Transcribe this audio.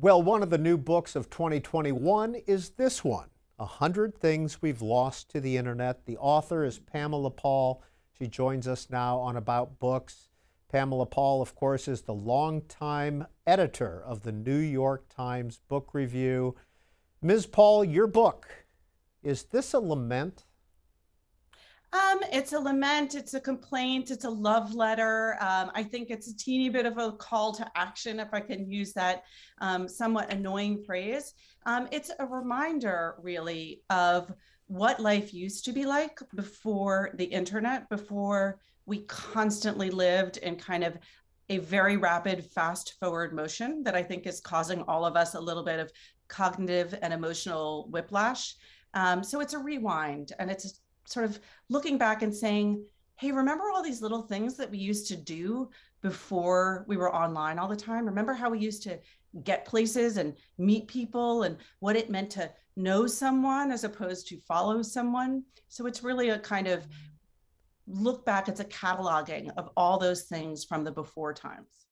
Well, one of the new books of 2021 is this one, "A 100 Things We've Lost to the Internet. The author is Pamela Paul. She joins us now on About Books. Pamela Paul, of course, is the longtime editor of the New York Times Book Review. Ms. Paul, your book, is this a lament um, it's a lament, it's a complaint, it's a love letter. Um, I think it's a teeny bit of a call to action, if I can use that um, somewhat annoying phrase. Um, it's a reminder, really, of what life used to be like before the internet, before we constantly lived in kind of a very rapid, fast forward motion that I think is causing all of us a little bit of cognitive and emotional whiplash. Um, so it's a rewind and it's sort of looking back and saying, hey, remember all these little things that we used to do before we were online all the time? Remember how we used to get places and meet people and what it meant to know someone as opposed to follow someone? So it's really a kind of look back, it's a cataloging of all those things from the before times.